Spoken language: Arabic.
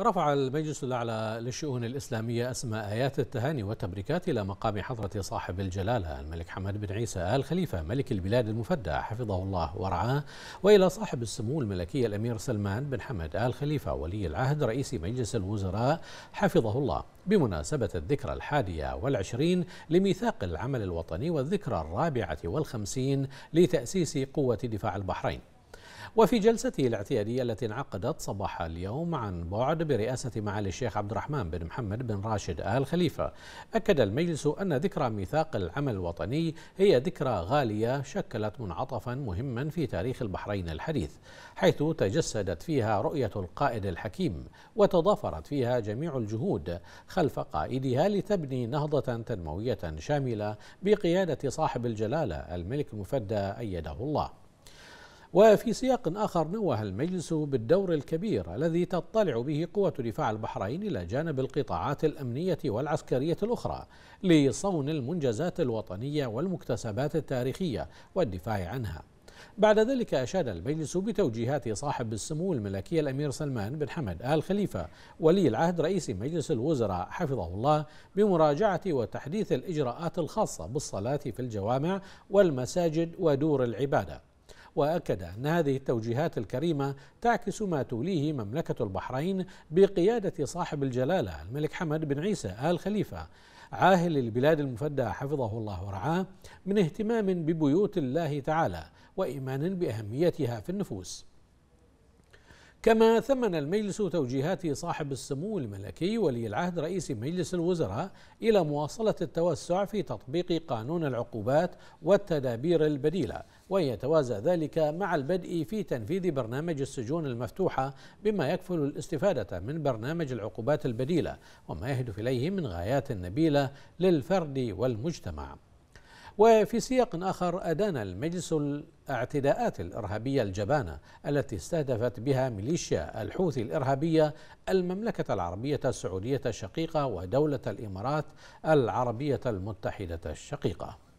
رفع المجلس الأعلى للشؤون الإسلامية أسماء آيات التهاني والتبريكات إلى مقام حضرة صاحب الجلالة الملك حمد بن عيسى آل خليفة ملك البلاد المفدى حفظه الله ورعاه وإلى صاحب السمو الملكي الأمير سلمان بن حمد آل خليفة ولي العهد رئيس مجلس الوزراء حفظه الله بمناسبة الذكرى الحادية والعشرين لميثاق العمل الوطني والذكرى الرابعة والخمسين لتأسيس قوة دفاع البحرين وفي جلسته الاعتيادية التي انعقدت صباح اليوم عن بعد برئاسة معالي الشيخ عبد الرحمن بن محمد بن راشد آل خليفة أكد المجلس أن ذكرى ميثاق العمل الوطني هي ذكرى غالية شكلت منعطفا مهما في تاريخ البحرين الحديث حيث تجسدت فيها رؤية القائد الحكيم وتضافرت فيها جميع الجهود خلف قائدها لتبني نهضة تنموية شاملة بقيادة صاحب الجلالة الملك المفدى أيده الله وفي سياق آخر نوه المجلس بالدور الكبير الذي تطلع به قوة دفاع البحرين إلى جانب القطاعات الأمنية والعسكرية الأخرى لصون المنجزات الوطنية والمكتسبات التاريخية والدفاع عنها بعد ذلك أشاد المجلس بتوجيهات صاحب السمو الملكي الأمير سلمان بن حمد آل خليفة ولي العهد رئيس مجلس الوزراء حفظه الله بمراجعة وتحديث الإجراءات الخاصة بالصلاة في الجوامع والمساجد ودور العبادة واكد ان هذه التوجيهات الكريمه تعكس ما توليه مملكه البحرين بقياده صاحب الجلاله الملك حمد بن عيسى ال خليفه عاهل البلاد المفدى حفظه الله ورعاه من اهتمام ببيوت الله تعالى وايمان باهميتها في النفوس كما ثمن المجلس توجيهات صاحب السمو الملكي ولي العهد رئيس مجلس الوزراء إلى مواصلة التوسع في تطبيق قانون العقوبات والتدابير البديلة ويتوازى ذلك مع البدء في تنفيذ برنامج السجون المفتوحة بما يكفل الاستفادة من برنامج العقوبات البديلة وما يهدف إليه من غايات نبيلة للفرد والمجتمع وفي سياق آخر أدان المجلس الاعتداءات الإرهابية الجبانة التي استهدفت بها ميليشيا الحوثي الإرهابية المملكة العربية السعودية الشقيقة ودولة الإمارات العربية المتحدة الشقيقة